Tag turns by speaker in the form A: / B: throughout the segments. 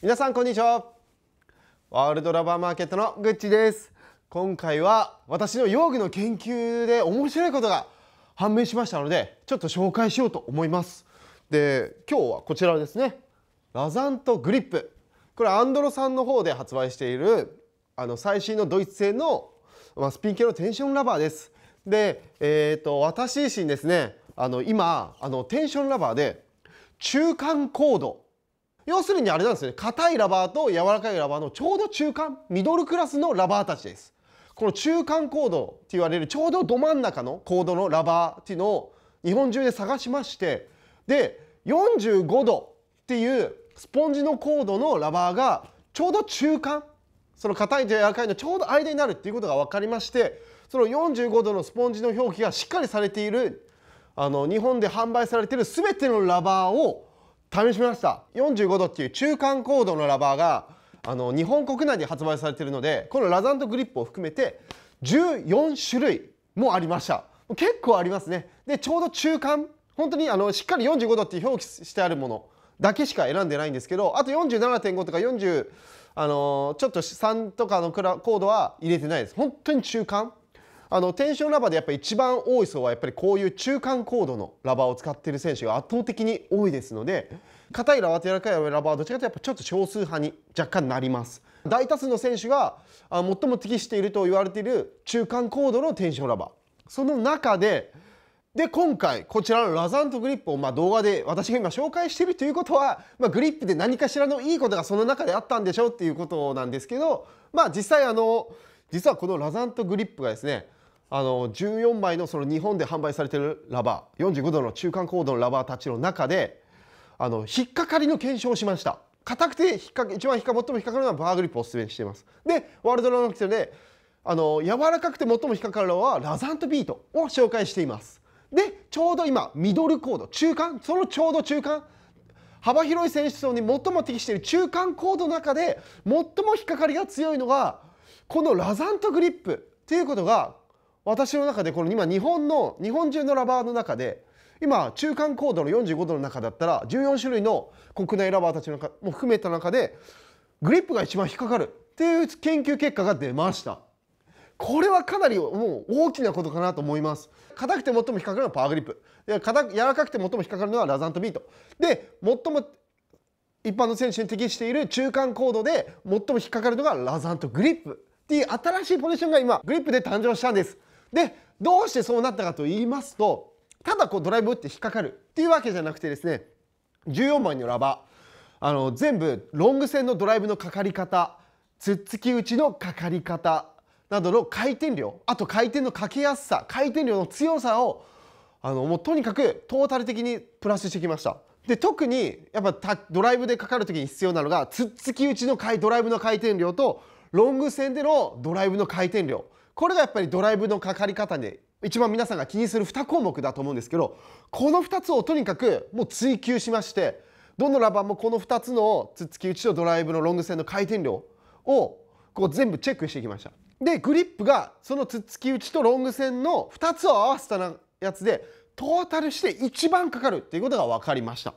A: 皆さんこんにちはワールドラバーマーケットのぐっちです今回は私の用具の研究で面白いことが判明しましたのでちょっと紹介しようと思いますで今日はこちらですねラザントグリップこれアンドロさんの方で発売しているあの最新のドイツ製の、まスピン系のテンションラバーですで、えーと私自身ですねあの今あのテンションラバーで中間コード要するにあれなんですよね硬いラバーと柔らかいラバーのちょうど中間ミドルクラスのラバーたちですこの中間コードって言われるちょうどど真ん中のコードのラバーっていうのを日本中で探しましてで45度っていうスポンジのコードのラバーがちょうど中間その硬いと柔らかいのちょうど間になるっていうことが分かりましてその45度のスポンジの表記がしっかりされているあの日本で販売されている全てのラバーを試しました45度っていう中間高度のラバーがあの日本国内で発売されてるのでこのラザンドグリップを含めて14種類もありました結構ありますねでちょうど中間本当にあのしっかり45度っていう表記してあるものだけしか選んでないんですけどあと47.5とか40あのちょっと3とかのコードは入れてないです本当に中間あのテンションラバーでやっぱり一番多い層はやっぱりこういう中間高度のラバーを使っている選手が圧倒的に多いですので硬いラバーと柔らかいラバーどちらかというとやっぱちょっと少数派に若干なります大多数の選手が最も適していると言われている中間高度のテンションラバーその中でで今回こちらのラザントグリップをま動画で私が今紹介してるということは、まグリップで何かしらのいいことがその中であったんでしょうっていうことなんですけどまあ実際あの実はこのラザントグリップがですねあの14枚のその日本で販売されてるラバー45度の中間高度のラバーたちの中であの引っかかりの検証をしました硬くて引っかけ一番引っか最も引っかかるのはバーグリップをおすすめしていますでワールドランキンであの柔らかくて最も引っかかるのはラザントビートを紹介していますでちょうど今ミドルコード中間そのちょうど中間幅広い選手層に最も適している中間コードの中で最も引っかかりが強いのがこのラザントグリップということが私の中でこの今日本の日本中のラバーの中で今中間高度の45度の中だったら14種類の国内ラバーたちの中も含めた中でグリップが一番引っかかるっていう研究結果が出ましたこれはかなりもう大きなことかなと思います硬くて最も引っかかるのはパワーグリップ柔らかくて最も引っかかるのはラザントビートで最も一般の選手に適している中間高度で最も引っかかるのがラザントグリップっていう新しいポジションが今グリップで誕生したんですでどうしてそうなったかと言いますとただこうドライブ打って引っかかるっていうわけじゃなくてですね14番のラバあの全部ロング線のドライブのかかり方つっつき打ちのかかり方などの回転量あと回転のかけやすさ回転量の強さをあのもうとにかくトータル的にプラスしてきました。で特にやっぱドライブでかかる時に必要なのがつっつき打ちのドライブの回転量とロング線でのドライブの回転量これがやっぱりドライブのかかり方で一番皆さんが気にする2項目だと思うんですけどこの2つをとにかくもう追求しましてどのラバーもこの2つのッツき打ちとドライブのロング線の回転量をこう全部チェックしていきましたでグリップがそのッツき打ちとロング線の2つを合わせたやつでトータルして一番かかるっていうことが分かりました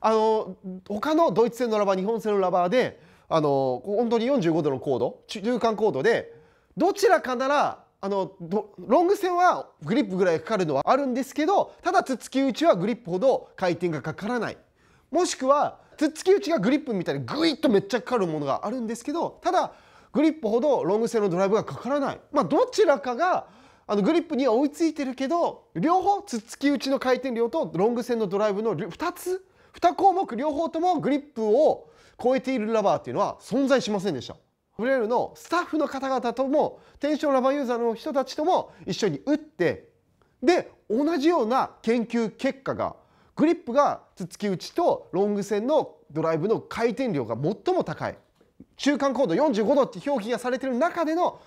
A: あの他のドイツ戦のラバー日本戦のラバーであの本当に45度の高度中間高度でどちらかならあのロング戦はグリップぐらいかかるのはあるんですけどただつつき打ちはグリップほど回転がかからないもしくは突っつき打ちがグリップみたいにグイッとめっちゃかかるものがあるんですけどただグリップほどロング性のドライブがかからない、まあ、どちらかがあのグリップには追いついてるけど両方突っつき打ちの回転量とロング線のドライブの2つ2項目両方ともグリップを超えているラバーっていうのは存在しませんでした。フレールのスタッフの方々ともテンションラバーユーザーの人たちとも一緒に打ってで同じような研究結果がグリップが突き打ちとロング線のドライブの回転量が最も高い中間高度45度って表記がされてる中での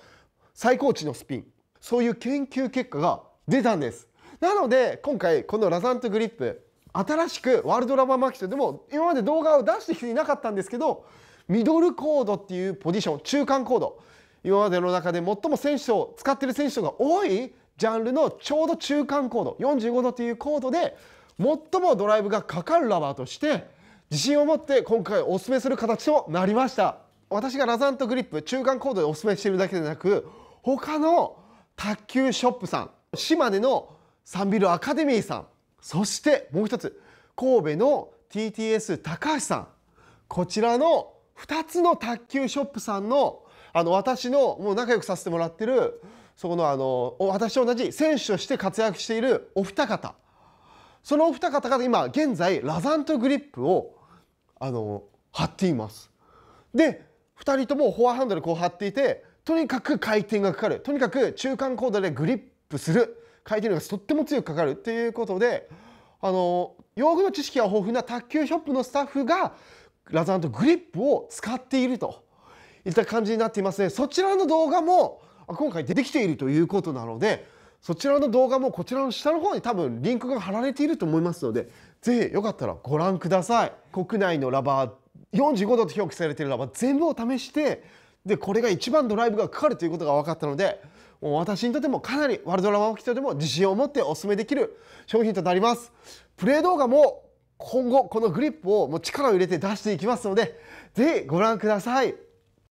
A: 最高値のスピンそういう研究結果が出たんですなので今回このラザントグリップ新しくワールドラバーマーケットでも今まで動画を出してきていなかったんですけどミドルコードっていうポジション中間コード今までの中で最も選手を使ってる選手が多いジャンルのちょうど中間コード45度というコードで最もドライブがかかるラバーとして自信を持って今回おすすめする形となりました私がラザントグリップ中間コードでおすすめしているだけでなく他の卓球ショップさん島根のサンビルアカデミーさんそしてもう一つ神戸の TTS 高橋さんこちらの2つの卓球ショップさんのあの私のもう仲良くさせてもらってるそこのあの私と同じ選手として活躍しているお二方そのお二方が今現在ラザントグリップをあの張っています。で2人ともフォアハンドでこう張っていてとにかく回転がかかるとにかく中間コードでグリップする回転力がとっても強くかかるっていうことであの用具の知識が豊富な卓球ショップのスタッフがラザングリップを使っているといった感じになっていますねそちらの動画も今回出てきているということなのでそちらの動画もこちらの下の方に多分リンクが貼られていると思いますのでぜひよかったらご覧ください国内のラバー45度と表記されているラバー全部を試してでこれが一番ドライブがかかるということが分かったのでもう私にとってもかなりワールドラマオキてでも自信を持ってお勧めできる商品となりますプレイ動画も今後このグリップをもう力を入れて出していきますので是非ご覧ください。